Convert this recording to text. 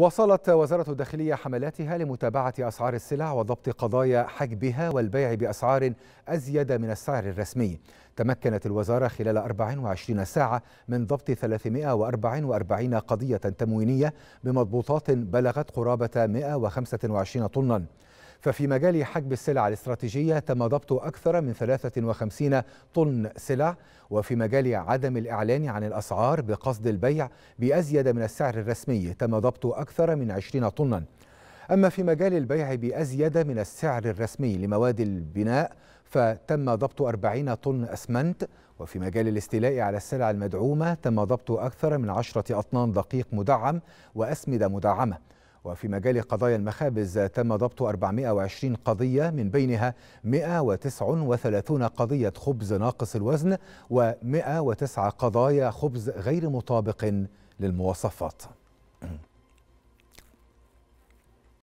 وصلت وزارة الداخلية حملاتها لمتابعة أسعار السلع وضبط قضايا حجبها والبيع بأسعار أزيد من السعر الرسمي تمكنت الوزارة خلال 24 ساعة من ضبط 344 قضية تموينية بمضبوطات بلغت قرابة 125 طناً ففي مجال حجب السلع الاستراتيجية تم ضبط أكثر من 53 طن سلع وفي مجال عدم الإعلان عن الأسعار بقصد البيع بأزيد من السعر الرسمي تم ضبط أكثر من 20 طنا أما في مجال البيع بأزيد من السعر الرسمي لمواد البناء فتم ضبط 40 طن أسمنت وفي مجال الاستيلاء على السلع المدعومة تم ضبط أكثر من 10 أطنان دقيق مدعم وأسمدة مدعمة وفي مجال قضايا المخابز تم ضبط 420 قضية من بينها 139 قضية خبز ناقص الوزن و109 قضايا خبز غير مطابق للمواصفات